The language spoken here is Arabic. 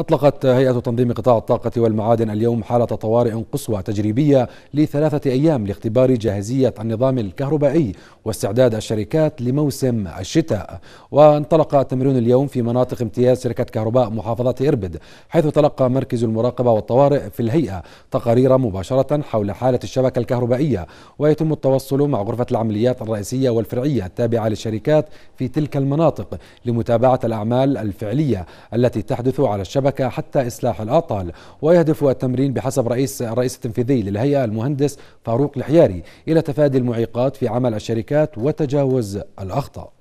أطلقت هيئة تنظيم قطاع الطاقة والمعادن اليوم حالة طوارئ قصوى تجريبية لثلاثة أيام لاختبار جاهزية النظام الكهربائي واستعداد الشركات لموسم الشتاء وانطلق التمرين اليوم في مناطق امتياز شركة كهرباء محافظة إربد حيث تلقى مركز المراقبة والطوارئ في الهيئة تقارير مباشرة حول حالة الشبكة الكهربائية ويتم التوصل مع غرفة العمليات الرئيسية والفرعية التابعة للشركات في تلك المناطق لمتابعة الأعمال الفعلية التي تحدث على الشبكة الشبكة حتى إصلاح الأعطال ويهدف التمرين بحسب رئيس الرئيس التنفيذي للهيئة المهندس فاروق الحياري إلى تفادي المعيقات في عمل الشركات وتجاوز الأخطاء